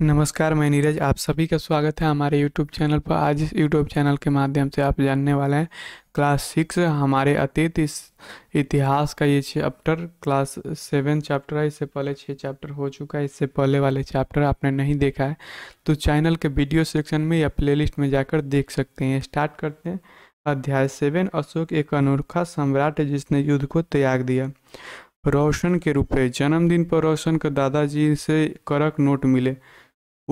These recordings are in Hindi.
नमस्कार मैं नीरज आप सभी का स्वागत है हमारे यूट्यूब चैनल पर आज इस यूट्यूब चैनल के माध्यम से आप जानने वाले हैं क्लास सिक्स हमारे अतीत इस इतिहास का ये चैप्टर क्लास सेवन चैप्टर है इससे पहले छः चैप्टर हो चुका है इससे पहले वाले चैप्टर आपने नहीं देखा है तो चैनल के वीडियो सेक्शन में या प्ले में जाकर देख सकते हैं स्टार्ट करते हैं अध्याय सेवन अशोक एक अनोखा सम्राट है जिसने युद्ध को त्याग दिया रोशन के रूप में जन्मदिन पर रोशन का दादाजी से करक नोट मिले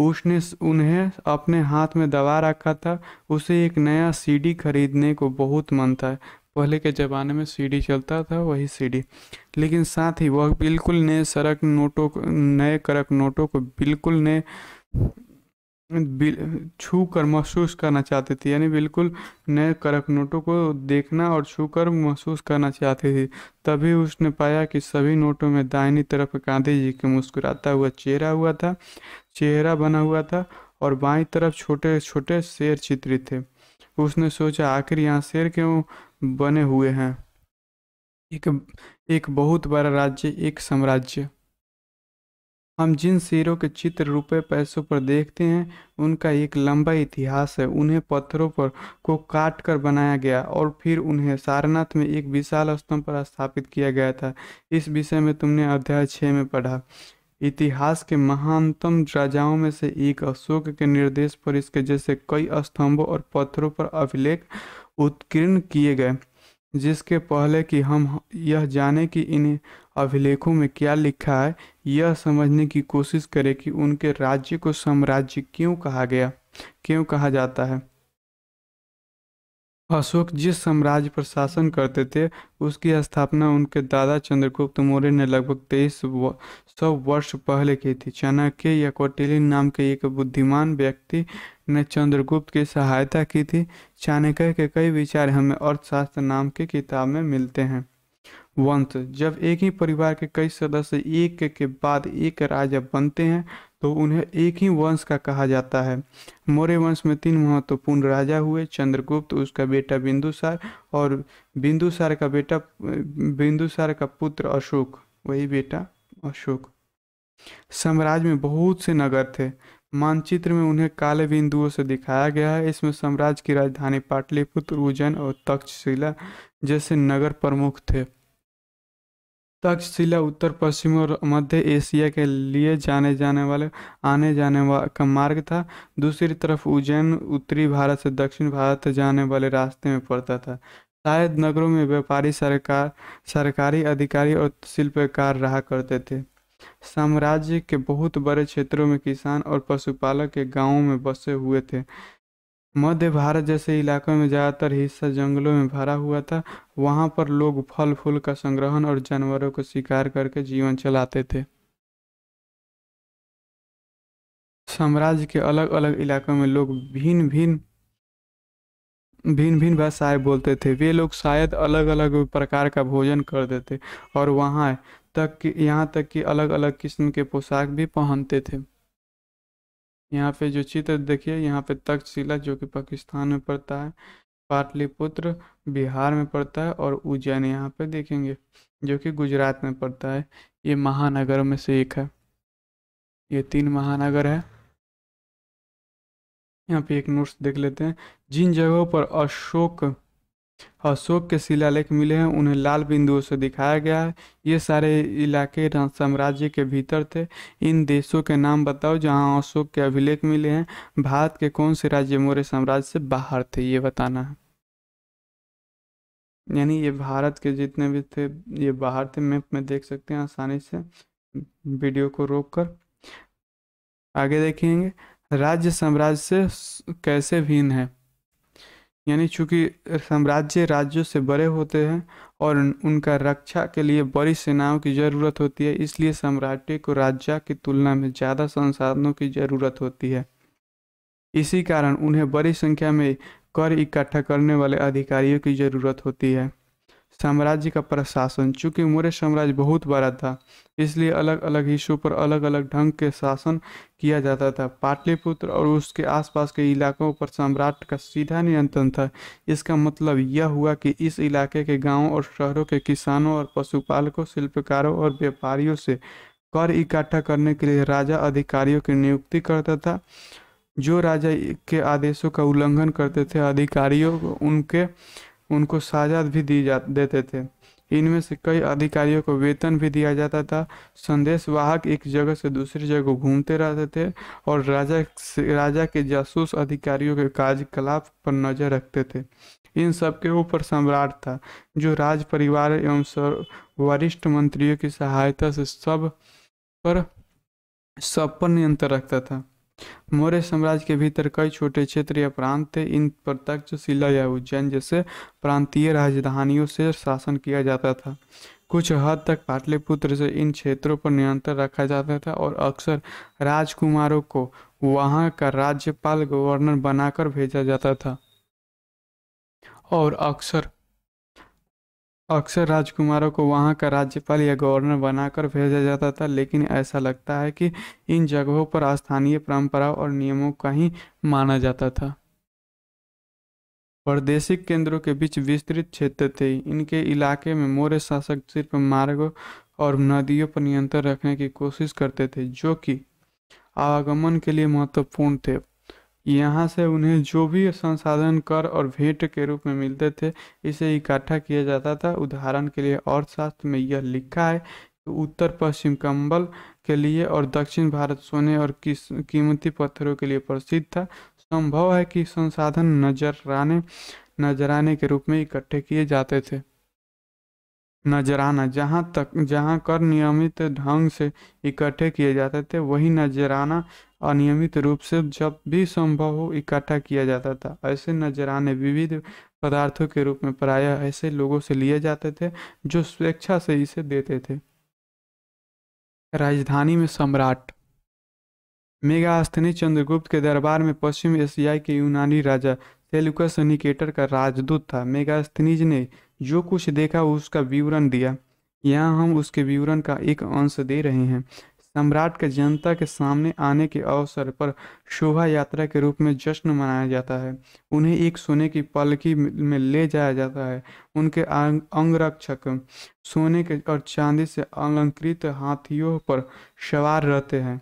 उसने उन्हें अपने हाथ में दबा रखा था उसे एक नया सीडी खरीदने को बहुत मन था पहले के ज़माने में सीडी चलता था वही सीडी लेकिन साथ ही वह बिल्कुल नए सड़क नोटों को नए करक नोटों को बिल्कुल नए छू कर महसूस करना चाहती थी यानी बिल्कुल नए करक नोटों को देखना और छू कर महसूस करना चाहती थी तभी उसने पाया कि सभी नोटों में दाहिनी तरफ गांधी जी के मुस्कुराता हुआ चेहरा हुआ था चेहरा बना हुआ था और बाई तरफ छोटे छोटे शेर चित्रित थे उसने सोचा आखिर यहाँ शेर क्यों बने हुए हैं एक एक बहुत बड़ा राज्य एक साम्राज्य हम जिन शेरों के चित्र रुपए पैसों पर देखते हैं उनका एक लंबा इतिहास है उन्हें पत्थरों पर को काट कर बनाया गया और फिर उन्हें सारनाथ में एक विशाल स्तंभ पर स्थापित किया गया था इस विषय में तुमने अध्याय छः में पढ़ा इतिहास के महानतम राजाओं में से एक अशोक के निर्देश पर इसके जैसे कई स्तंभों और पत्थरों पर अभिलेख उत्कीर्ण किए गए जिसके पहले कि हम यह जाने कि इन अभिलेखों में क्या लिखा है यह समझने की कोशिश करें कि उनके राज्य को साम्राज्य क्यों कहा गया क्यों कहा जाता है अशोक जिस साम्राज्य पर शासन करते थे उसकी स्थापना उनके दादा चंद्रगुप्त मौर्य ने लगभग तेईस सौ वर्ष पहले की थी चाणक्य या कौटिल्य नाम के एक बुद्धिमान व्यक्ति ने चंद्रगुप्त की सहायता की थी चाणक्य के कई विचार हमें अर्थशास्त्र नाम की किताब में मिलते हैं वंश जब एक ही परिवार के कई सदस्य एक के बाद एक राजा बनते हैं तो उन्हें एक ही वंश का कहा जाता है मौर्य वंश में तीन महत्वपूर्ण तो राजा हुए चंद्रगुप्त उसका बेटा बिंदुसार और बिंदुसार का बेटा बिंदुसार का पुत्र अशोक वही बेटा अशोक साम्राज्य में बहुत से नगर थे मानचित्र में उन्हें काले बिंदुओं से दिखाया गया है इसमें साम्राज्य की राजधानी पाटलिपुत्र उज्जैन और तक्षशिला जैसे नगर प्रमुख थे तक्षशिला उत्तर पश्चिम और मध्य एशिया के लिए जाने जाने वाले आने जाने वा, का मार्ग था दूसरी तरफ उज्जैन उत्तरी भारत से दक्षिण भारत जाने वाले रास्ते में पड़ता था शायद नगरों में व्यापारी सरकार सरकारी अधिकारी और शिल्पकार रहा करते थे साम्राज्य के बहुत बड़े क्षेत्रों में किसान और पशुपालक के गांवों में बसे हुए थे मध्य भारत जैसे इलाकों में ज़्यादातर हिस्सा जंगलों में भरा हुआ था वहाँ पर लोग फल फूल का संग्रहण और जानवरों को शिकार करके जीवन चलाते थे साम्राज्य के अलग अलग इलाकों में लोग भिन्न भिन्न भिन्न भिन्न भाषाएं बोलते थे वे लोग शायद अलग अलग प्रकार का भोजन करते थे और वहाँ तक कि यहाँ तक कि अलग अलग किस्म के पोशाक भी पहनते थे यहाँ पे जो चित्र देखिए यहाँ पे तक्षशिला जो कि पाकिस्तान में पड़ता है पाटलिपुत्र बिहार में पड़ता है और उज्जैन यहाँ पे देखेंगे जो कि गुजरात में पड़ता है ये महानगरों में से एक है ये तीन महानगर है यहाँ पे एक नोट्स देख लेते हैं जिन जगहों पर अशोक अशोक के शिलालेख मिले हैं उन्हें लाल बिंदुओं से दिखाया गया है ये सारे इलाके साम्राज्य के भीतर थे इन देशों के नाम बताओ जहाँ अशोक के अभिलेख मिले हैं भारत के कौन से राज्य मौर्य साम्राज्य से बाहर थे ये बताना है यानी ये भारत के जितने भी थे ये बाहर थे मैप में देख सकते हैं आसानी से वीडियो को रोक कर आगे देखेंगे राज्य साम्राज्य से कैसे भिन्न है यानी चूंकि साम्राज्य राज्यों से बड़े होते हैं और उनका रक्षा के लिए बड़ी सेनाओं की ज़रूरत होती है इसलिए सम्राट्य को राज्य की तुलना में ज़्यादा संसाधनों की ज़रूरत होती है इसी कारण उन्हें बड़ी संख्या में कर इकट्ठा करने वाले अधिकारियों की ज़रूरत होती है साम्राज्य का प्रशासन चूंकि मौर्य साम्राज्य बहुत बड़ा था इसलिए अलग अलग हिस्सों पर अलग अलग ढंग के शासन किया जाता था पाटलिपुत्र और उसके आसपास के इलाकों पर सम्राट का सीधा नियंत्रण था इसका मतलब यह हुआ कि इस इलाके के गांवों और शहरों के किसानों और पशुपालकों शिल्पकारों और व्यापारियों से कर इकट्ठा करने के लिए राजा अधिकारियों की नियुक्ति करता था जो राजा के आदेशों का उल्लंघन करते थे अधिकारियों उनके उनको साजाद भी दी जा देते थे इनमें से कई अधिकारियों को वेतन भी दिया जाता था संदेशवाहक एक जगह से दूसरी जगह घूमते रहते थे और राजा राजा के जासूस अधिकारियों के कार्यकलाप पर नजर रखते थे इन सब के ऊपर सम्राट था जो राज परिवार एवं वरिष्ठ मंत्रियों की सहायता से सब पर सब पर नियंत्रण रखता था मौर्य साम्राज्य के भीतर कई छोटे क्षेत्र या प्रांत थे इन पर तक्षशिला या उज्जैन जैसे प्रांतीय राजधानियों से शासन किया जाता था कुछ हद तक पाटलिपुत्र से इन क्षेत्रों पर नियंत्रण रखा जाता था और अक्सर राजकुमारों को वहां का राज्यपाल गवर्नर बनाकर भेजा जाता था और अक्सर अक्सर राजकुमारों को वहाँ का राज्यपाल या गवर्नर बनाकर भेजा जाता था लेकिन ऐसा लगता है कि इन जगहों पर स्थानीय परंपराओं और नियमों का ही माना जाता था प्रदेशिक केंद्रों के बीच विस्तृत क्षेत्र थे इनके इलाके में मौर्य शासक सिर्फ मार्गों और नदियों पर नियंत्रण रखने की कोशिश करते थे जो कि आवागमन के लिए महत्वपूर्ण थे यहाँ से उन्हें जो भी संसाधन कर और भेंट के रूप में मिलते थे इसे इकट्ठा किया जाता था उदाहरण के लिए अर्थशास्त्र में यह लिखा है कि उत्तर पश्चिम कंबल के लिए और दक्षिण भारत सोने और किस कीमती पत्थरों के लिए प्रसिद्ध था संभव है कि संसाधन नजराने नजराने के रूप में इकट्ठे किए जाते थे नजराना जहाँ तक जहाँ कर नियमित ढंग से इकट्ठे किए जाते थे वही नजराना अनियमित रूप से जब भी संभव हो इकट्ठा किया जाता था ऐसे नजराने विविध पदार्थों के रूप में प्रायः ऐसे लोगों से लिए जाते थे जो स्वेच्छा से इसे देते थे राजधानी में सम्राट मेगास्थनी चंद्रगुप्त के दरबार में पश्चिम एशियाई के यूनानी राजा सेलुकस निकेटर का राजदूत था मेगास्थनीज ने जो कुछ देखा उसका विवरण दिया यहाँ हम उसके विवरण का एक अंश दे रहे हैं सम्राट के जनता के सामने आने के अवसर पर शोभा यात्रा के रूप में जश्न मनाया जाता है उन्हें एक सोने की पलकी में ले जाया जाता है उनके अंगरक्षक सोने के और चांदी से अलंकृत हाथियों पर सवार रहते हैं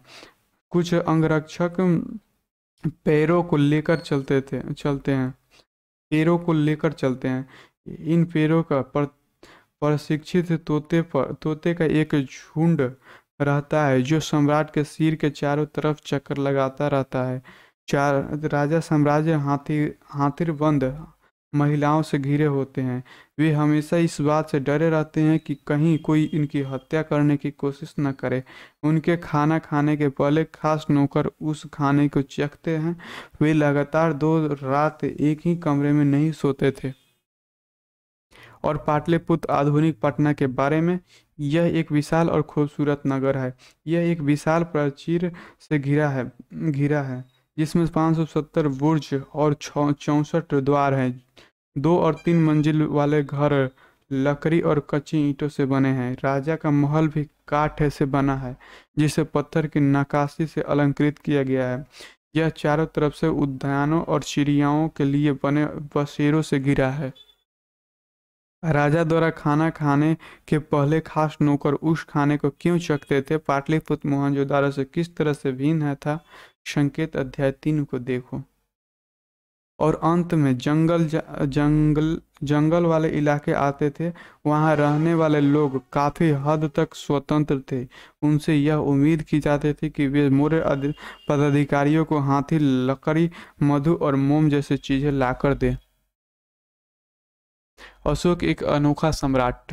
कुछ अंगरक्षक पैरों को लेकर चलते थे चलते हैं पैरों को लेकर चलते हैं इन पेड़ों का पर, प्रशिक्षित तोते पर तोते का एक झुंड रहता है जो सम्राट के सिर के चारों तरफ चक्कर लगाता रहता है चार राजा साम्राज्य हाथी हाथिर बंद महिलाओं से घिरे होते हैं वे हमेशा इस बात से डरे रहते हैं कि कहीं कोई इनकी हत्या करने की कोशिश न करे उनके खाना खाने के पहले खास नौकर उस खाने को चखते हैं वे लगातार दो रात एक ही कमरे में नहीं सोते थे और पाटलिपुत्र आधुनिक पटना के बारे में यह एक विशाल और खूबसूरत नगर है यह एक विशाल प्राचीर से घिरा है घिरा है जिसमें 570 बुर्ज और चौंसठ द्वार हैं दो और तीन मंजिल वाले घर लकड़ी और कच्ची ईंटों से बने हैं राजा का महल भी काठ से बना है जिसे पत्थर की नकाशी से अलंकृत किया गया है यह चारों तरफ से उद्यानों और चिड़ियाओं के लिए बने बसेरों से घिरा है राजा द्वारा खाना खाने के पहले खास नौकर उस खाने को क्यों चखते थे पाटलिपुत्र दारा से किस तरह से भिन्न है था संकेत अध्याय तीन को देखो और अंत में जंगल जंगल जंगल वाले इलाके आते थे वहाँ रहने वाले लोग काफ़ी हद तक स्वतंत्र थे उनसे यह उम्मीद की जाती थी कि वे मोरे पदाधिकारियों को हाथी लकड़ी मधु और मोम जैसी चीज़ें लाकर दें अशोक एक अनोखा सम्राट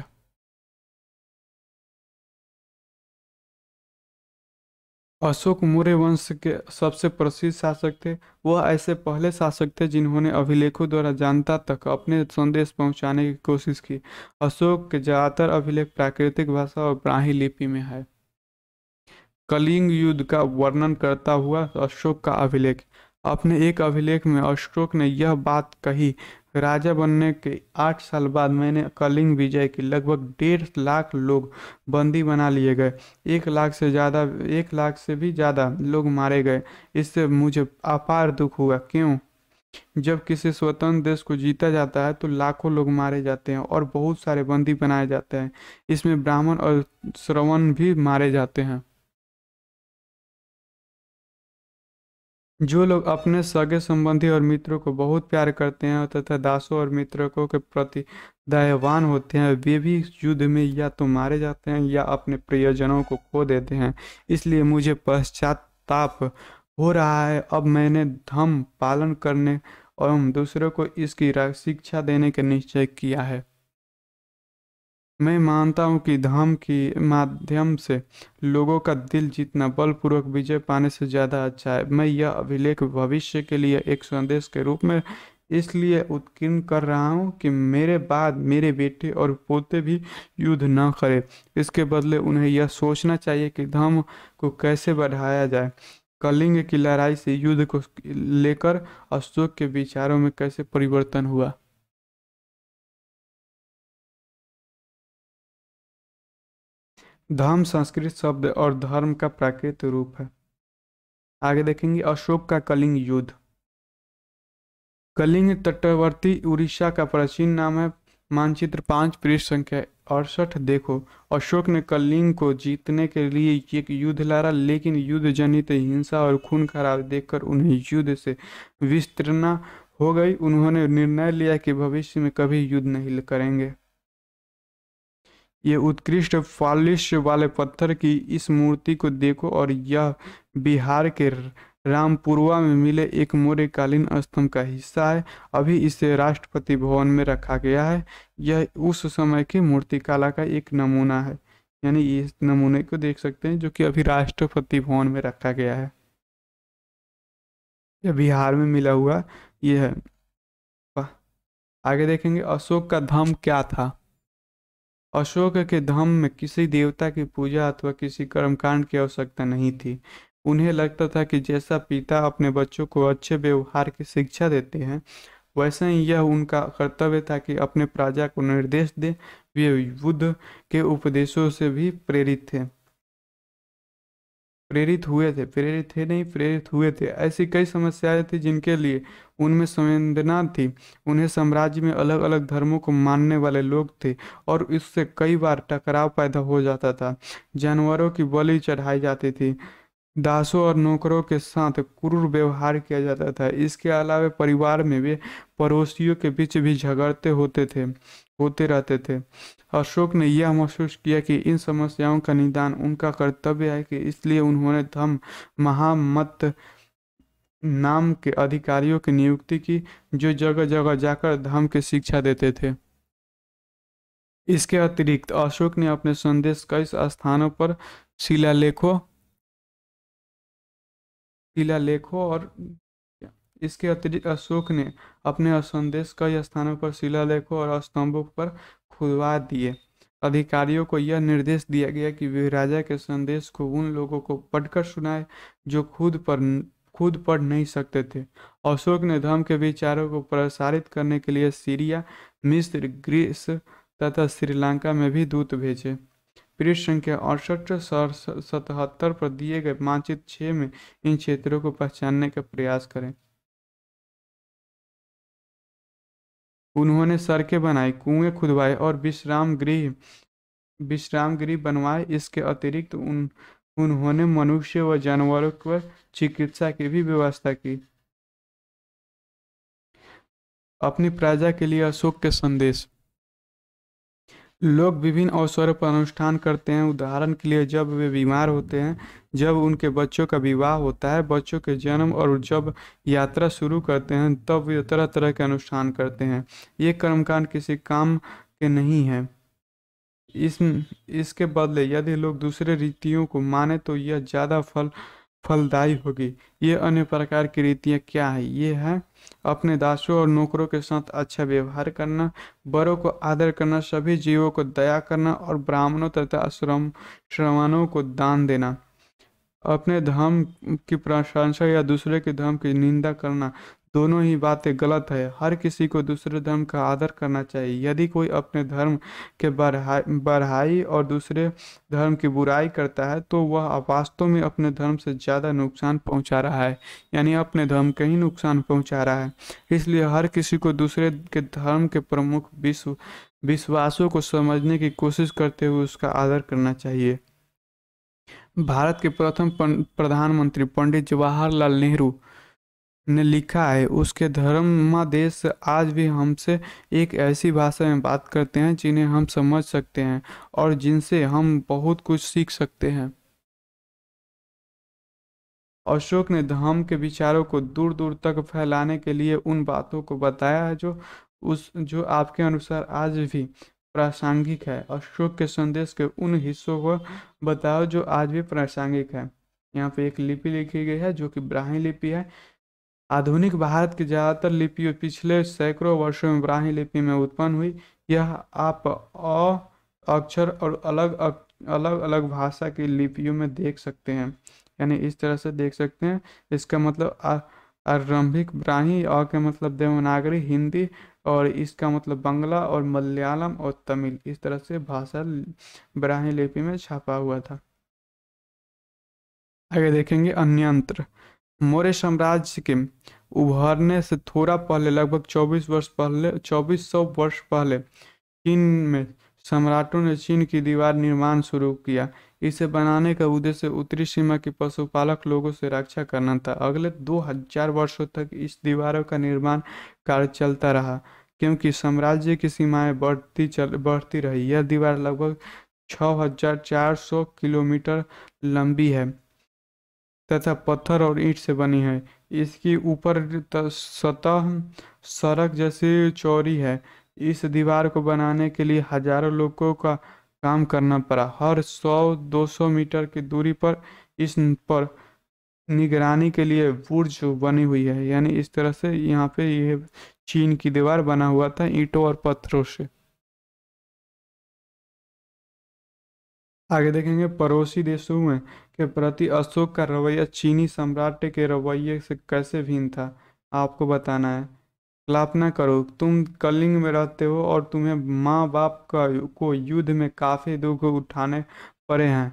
अशोक मौर्य वंश के सबसे प्रसिद्ध शासक थे वह ऐसे पहले शासक थे जिन्होंने अभिलेखों द्वारा जनता तक अपने संदेश पहुंचाने की कोशिश की अशोक के ज़्यादातर अभिलेख प्राकृतिक भाषा और ब्राह्मी लिपि में है कलिंग युद्ध का वर्णन करता हुआ अशोक का अभिलेख अपने एक अभिलेख में अशोक ने यह बात कही राजा बनने के आठ साल बाद मैंने कलिंग विजय की लगभग डेढ़ लाख लोग बंदी बना लिए गए एक लाख से ज़्यादा एक लाख से भी ज़्यादा लोग मारे गए इससे मुझे अपार दुख हुआ क्यों जब किसी स्वतंत्र देश को जीता जाता है तो लाखों लोग मारे जाते हैं और बहुत सारे बंदी बनाए जाते हैं इसमें ब्राह्मण और श्रवण भी मारे जाते हैं जो लोग अपने सगे संबंधी और मित्रों को बहुत प्यार करते हैं तथा दासों और मित्रों के प्रति दयावान होते हैं वे भी युद्ध में या तो मारे जाते हैं या अपने प्रियजनों को खो देते हैं इसलिए मुझे पश्चाताप हो रहा है अब मैंने धम पालन करने और दूसरों को इसकी शिक्षा देने का निश्चय किया है मैं मानता हूँ कि धाम की माध्यम से लोगों का दिल जीतना बलपूर्वक विजय पाने से ज़्यादा अच्छा है मैं यह अभिलेख भविष्य के लिए एक संदेश के रूप में इसलिए उत्कीर्ण कर रहा हूँ कि मेरे बाद मेरे बेटे और पोते भी युद्ध न करें इसके बदले उन्हें यह सोचना चाहिए कि धर्म को कैसे बढ़ाया जाए कलिंग की लड़ाई से युद्ध को लेकर अशोक के विचारों में कैसे परिवर्तन हुआ धाम संस्कृत शब्द और धर्म का प्राकृत रूप है आगे देखेंगे अशोक का कलिंग युद्ध कलिंग तटवर्ती उड़ीसा का प्राचीन नाम है मानचित्र पांच पृष्ठ संख्या अड़सठ देखो अशोक ने कलिंग को जीतने के लिए एक युद्ध लड़ा लेकिन युद्ध जनित हिंसा और खून खराब देखकर उन्हें युद्ध से विस्तृणा हो गई उन्होंने निर्णय लिया कि भविष्य में कभी युद्ध नहीं करेंगे ये उत्कृष्ट फालिश वाले पत्थर की इस मूर्ति को देखो और यह बिहार के रामपुरवा में मिले एक मौर्यकालीन स्तंभ का हिस्सा है अभी इसे राष्ट्रपति भवन में रखा गया है यह उस समय की मूर्तिकला का एक नमूना है यानी इस नमूने को देख सकते हैं जो कि अभी राष्ट्रपति भवन में रखा गया है यह बिहार में मिला हुआ यह है आगे देखेंगे अशोक का धाम क्या था अशोक के धाम में किसी देवता की पूजा अथवा किसी कर्मकांड की आवश्यकता नहीं थी उन्हें लगता था कि जैसा पिता अपने बच्चों को अच्छे व्यवहार की शिक्षा देते हैं वैसे ही यह उनका कर्तव्य था कि अपने प्रजा को निर्देश दे वे बुद्ध के उपदेशों से भी प्रेरित थे प्रेरित हुए थे प्रेरित थे नहीं प्रेरित हुए थे ऐसी कई समस्याएं थी जिनके लिए उनमें संवेदना थी उन्हें साम्राज्य में अलग अलग धर्मों को मानने वाले लोग थे और इससे कई बार टकराव पैदा हो जाता था जानवरों की बलि चढ़ाई जाती थी दासों और नौकरों के साथ क्रूर व्यवहार किया जाता था इसके अलावा परिवार में भी पड़ोसियों के बीच भी झगड़ते होते थे होते रहते थे अशोक ने यह महसूस किया कि इन समस्याओं का निदान उनका कर्तव्य है कि इसलिए उन्होंने धम महामत नाम के अधिकारियों की नियुक्ति की जो जगह जगह जाकर धर्म की शिक्षा देते थे इसके अतिरिक्त अशोक ने अपने संदेश कई स्थानों पर शिलालेखों शिलालेखों और इसके अतिरिक्त अशोक ने अपने संदेश कई स्थानों पर शिलालेखों और स्तंभों पर खुदवा दिए अधिकारियों को यह निर्देश दिया गया कि वे राजा के संदेश को उन लोगों को पढ़कर सुनाए जो खुद पर खुद पढ़ नहीं सकते थे अशोक ने धर्म के विचारों को प्रसारित करने के लिए सीरिया मिस्र ग्रीस तथा श्रीलंका में भी दूत भेजे पृष्ठ संख्या अड़सठ सतहत्तर पर दिए गए मानचित छः में इन क्षेत्रों को पहचानने का प्रयास करें उन्होंने सड़कें बनाई कुएं खुदवाए और विश्राम गृह विश्राम गृह बनवाए इसके अतिरिक्त उन उन्होंने मनुष्य व जानवरों को चिकित्सा की भी व्यवस्था की अपनी प्रजा के लिए अशोक के संदेश लोग विभिन्न अवसरों पर अनुष्ठान करते हैं उदाहरण के लिए जब वे बीमार होते हैं जब उनके बच्चों का विवाह होता है बच्चों के जन्म और जब यात्रा शुरू करते हैं तब वे तरह तरह के अनुष्ठान करते हैं ये कर्मकांड किसी काम के नहीं हैं इस इसके बदले यदि लोग दूसरे रीतियों को माने तो यह ज़्यादा फल फलदायी होगी ये अन्य प्रकार की रीतियाँ क्या है ये है अपने दासों और नौकरों के साथ अच्छा व्यवहार करना बड़ों को आदर करना सभी जीवों को दया करना और ब्राह्मणों तथा श्रम श्रमणों को दान देना अपने धर्म की प्रशंसा या दूसरे के धर्म की निंदा करना दोनों ही बातें गलत है हर किसी को दूसरे धर्म का आदर करना चाहिए यदि कोई अपने धर्म के बढ़ाई बढ़ाई और दूसरे धर्म की बुराई करता है तो वह वास्तव में अपने धर्म से ज़्यादा नुकसान पहुंचा रहा है यानी अपने धर्म के ही नुकसान पहुंचा रहा है इसलिए हर किसी को दूसरे के धर्म के प्रमुख विश्व विश्वासों को समझने की कोशिश करते हुए उसका आदर करना चाहिए भारत के प्रथम प्रधानमंत्री पंडित जवाहरलाल नेहरू ने लिखा है उसके देश आज भी हमसे एक ऐसी भाषा में बात करते हैं जिन्हें हम समझ सकते हैं और जिनसे हम बहुत कुछ सीख सकते हैं अशोक ने धर्म के विचारों को दूर दूर तक फैलाने के लिए उन बातों को बताया है जो उस जो आपके अनुसार आज भी प्रासंगिक है अशोक के संदेश के उन हिस्सों को बताओ जो आज भी प्रासंगिक है यहाँ पे एक लिपि लिखी गई है जो कि ब्राह्मी लिपि है आधुनिक भारत की ज़्यादातर लिपियों पिछले सैकड़ों वर्षों में ब्राह्मी लिपि में उत्पन्न हुई यह आप अ अक्षर और अलग अलग अलग भाषा की लिपियों में देख सकते हैं यानी इस तरह से देख सकते हैं इसका मतलब आरंभिक ब्राही अ के मतलब देवनागरी हिंदी और इसका मतलब बंगला और मलयालम और तमिल इस तरह से भाषा ब्राह्मी लिपि में छापा हुआ था आगे देखेंगे अन्यंत्र मौर्य साम्राज्य के उभरने से थोड़ा पहले लगभग 24 वर्ष पहले 2400 वर्ष पहले चीन में सम्राटों ने चीन की दीवार निर्माण शुरू किया इसे बनाने का उद्देश्य उत्तरी सीमा के पशुपालक लोगों से रक्षा करना था अगले 2000 वर्षों तक इस दीवारों का निर्माण कार्य चलता रहा क्योंकि साम्राज्य की सीमाएं बढ़ती चल बढ़ती रही यह दीवार लगभग 6400 किलोमीटर लंबी है तथा पत्थर और ईंट से बनी है इसकी ऊपर सतह सड़क जैसी चौड़ी है इस दीवार को बनाने के लिए हजारों लोगों का काम करना पड़ा हर 100-200 मीटर की दूरी पर इस पर निगरानी के लिए बुर्ज बनी हुई है यानी इस तरह से यहाँ पे यह चीन की दीवार बना हुआ था ईंटों और पत्थरों से आगे देखेंगे पड़ोसी देशों में के प्रति अशोक का रवैया चीनी सम्राट के रवैये से कैसे भिन्न था आपको बताना है कल्पना करो तुम कलिंग में रहते हो और तुम्हें माँ बाप का को युद्ध में काफ़ी दुख उठाने पड़े हैं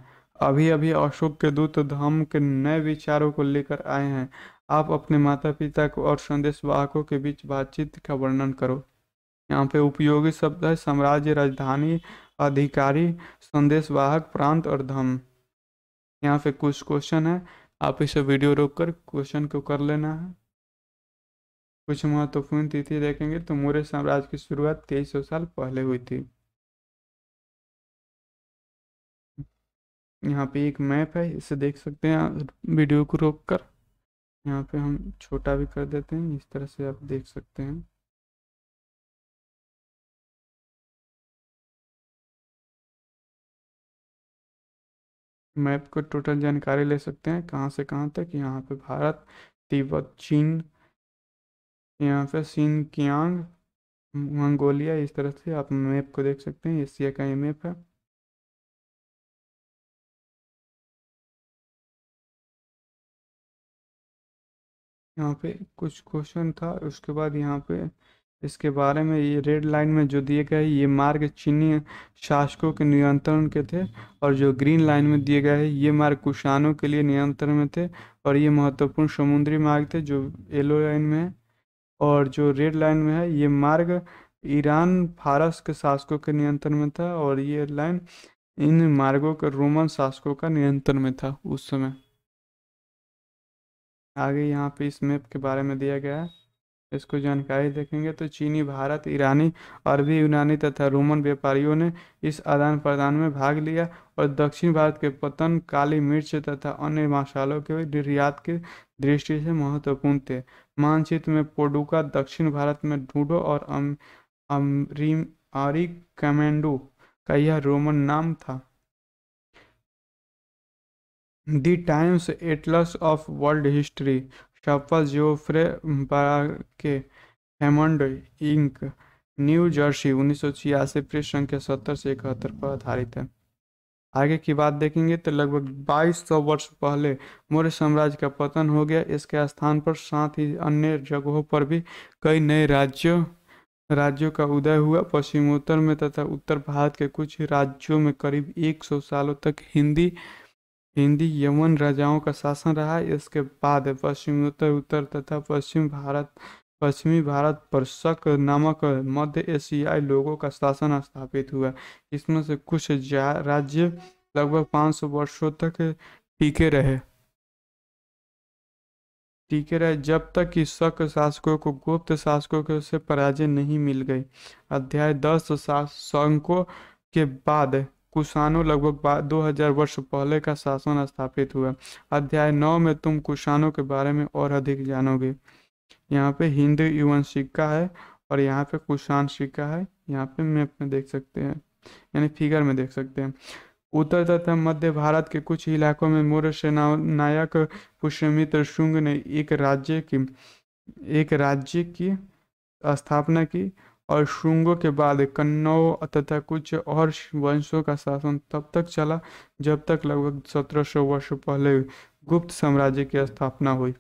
अभी अभी अशोक के दूत धर्म के नए विचारों को लेकर आए हैं आप अपने माता पिता को और संदेशवाहकों के बीच बातचीत का वर्णन करो यहाँ पे उपयोगी शब्द है साम्राज्य राजधानी अधिकारी संदेशवाहक प्रांत और धम्म यहाँ पे कुछ क्वेश्चन है आप इसे वीडियो रोककर क्वेश्चन को कर लेना है कुछ महत्वपूर्ण तिथि देखेंगे तो मौर्य साम्राज्य की शुरुआत तेईस सौ साल पहले हुई थी यहाँ पे एक मैप है इसे देख सकते हैं वीडियो को रोक कर यहाँ पे हम छोटा भी कर देते हैं इस तरह से आप देख सकते हैं मैप को टोटल जानकारी ले सकते हैं कहाँ से कहाँ तक यहाँ पे भारत तिब्बत चीन यहाँ पे सीन कियांग मंगोलिया इस तरह से आप मैप को देख सकते हैं एशिया का ये मैप है यहाँ पे कुछ क्वेश्चन था उसके बाद यहाँ पे इसके बारे में ये रेड लाइन में जो दिए गए ये मार्ग चीनी शासकों के नियंत्रण के थे और जो ग्रीन लाइन में दिए गए ये मार्ग कुशानों के लिए नियंत्रण में थे और ये महत्वपूर्ण समुद्री मार्ग थे जो येलो लाइन में है और जो रेड लाइन में है ये मार्ग ईरान फारस के शासकों के नियंत्रण में था और ये लाइन इन मार्गों के रोमन शासकों का नियंत्रण में था उस समय आगे यहाँ पे इस मैप के बारे में दिया गया है इसको जानकारी देखेंगे तो चीनी भारत ईरानी अरबी यूनानी तथा रोमन व्यापारियों ने इस आदान प्रदान में भाग लिया और दक्षिण भारत के पतन काली मिर्च तथा अन्य मसालों के निर्यात के दृष्टि से महत्वपूर्ण थे मानचित्र में पोडुका दक्षिण भारत में डूडो और अमरी कमेंडो का यह रोमन नाम था the Times Atlas of World History Kappa Geoffrey के हेमंड इंक न्यू जर्सी उन्नीस सौ छियासी पृष्ठ संख्या सत्तर से इकहत्तर पर आधारित है आगे की बात देखेंगे तो लगभग 2200 वर्ष पहले मौर्य साम्राज्य का पतन हो गया इसके स्थान पर साथ ही अन्य जगहों पर भी कई नए राज्य राज्यों का उदय हुआ पश्चिमोत्तर में तथा उत्तर भारत के कुछ राज्यों में करीब 100 सालों तक हिंदी हिंदी यवन राजाओं का शासन रहा इसके बाद पश्चिम उत्तर तथा पश्चिम भारत पश्चिमी भारत पर शक नामक मध्य एशियाई लोगों का शासन स्थापित हुआ इसमें से कुछ राज्य लगभग 500 वर्षों तक टीके रहे टीके रहे जब तक कि शक शासकों को गुप्त शासकों से पराजय नहीं मिल गई अध्याय दस शासकों के बाद कुशानों लगभग 2000 वर्ष पहले का शासन स्थापित हुआ अध्याय नौ में तुम कुशानों के बारे में और अधिक जानोगे यहाँ पे हिंद युवन सिक्का है और यहाँ पे कुषाण सिक्का है यहाँ पे मैप में देख सकते हैं यानी फिगर में देख सकते हैं उत्तर तथा मध्य भारत के कुछ इलाकों में मौर्य सेना नायक पुष्यमित्र शुंग ने एक राज्य की एक राज्य की स्थापना की और शुंगों के बाद कन्नौ तथा कुछ और वंशों का शासन तब तक चला जब तक लगभग सौ वर्ष पहले गुप्त साम्राज्य की स्थापना हुई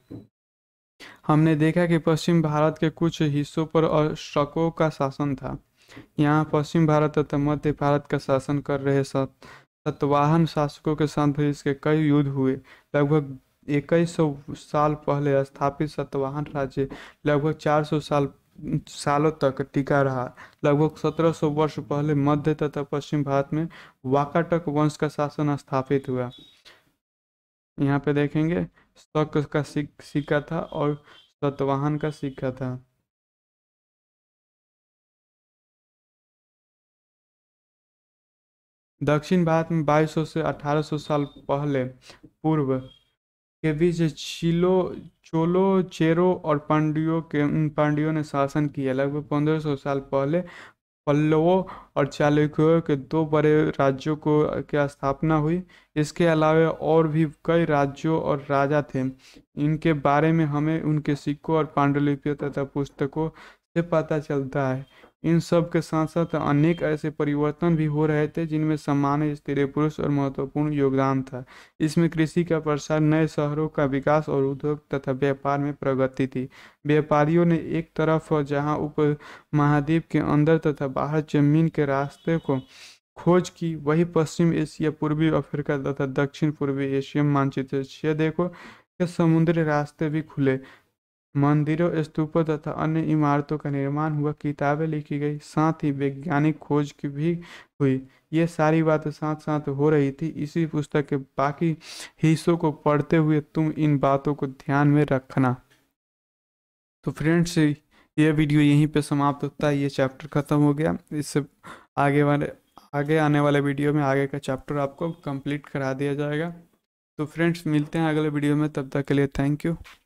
हमने देखा कि पश्चिम भारत के कुछ हिस्सों पर अशकों का शासन था यहाँ पश्चिम भारत तथा मध्य भारत का शासन कर रहे सतवाहन शासकों के साथ इसके कई युद्ध हुए लगभग इक्कीस साल पहले स्थापित सतवाहन राज्य लगभग 400 साल सालों तक टिका रहा लगभग 1700 वर्ष पहले मध्य तथा पश्चिम भारत में वाकाटक वंश का शासन स्थापित हुआ यहाँ पे देखेंगे शक का सिक्का था और सतवाहन का सिक्का था दक्षिण भारत में 2200 से 1800 साल पहले पूर्व के बीच चिलो चोलो चेरो और पांड्यो के पांड्यो ने शासन किया लगभग पंद्रह सौ साल पहले पल्लवों और चालुक्यों के दो बड़े राज्यों को की स्थापना हुई इसके अलावा और भी कई राज्यों और राजा थे इनके बारे में हमें उनके सिक्कों और पांडुलिपियों तथा पुस्तकों से पता चलता है इन सब के साथ साथ अनेक ऐसे परिवर्तन भी हो रहे थे जिनमें सामान्य स्त्री पुरुष और महत्वपूर्ण योगदान था इसमें कृषि का प्रसार नए शहरों का विकास और उद्योग तथा व्यापार में प्रगति थी व्यापारियों ने एक तरफ जहां उप महाद्वीप के अंदर तथा बाहर जमीन के रास्ते को खोज की वही पश्चिम एशिया पूर्वी अफ्रीका तथा दक्षिण पूर्वी एशिया मानचित्र देखो समुद्री रास्ते भी खुले मंदिरों स्तूपों तथा अन्य इमारतों का निर्माण हुआ किताबें लिखी गई साथ ही वैज्ञानिक खोज की भी हुई ये सारी बातें साथ साथ हो रही थी इसी पुस्तक के बाकी हिस्सों को पढ़ते हुए तुम इन बातों को ध्यान में रखना तो फ्रेंड्स ये वीडियो यहीं पे समाप्त होता है ये चैप्टर ख़त्म हो गया इससे आगे वाले आगे आने वाले वीडियो में आगे का चैप्टर आपको कंप्लीट करा दिया जाएगा तो फ्रेंड्स मिलते हैं अगले वीडियो में तब तक के लिए थैंक यू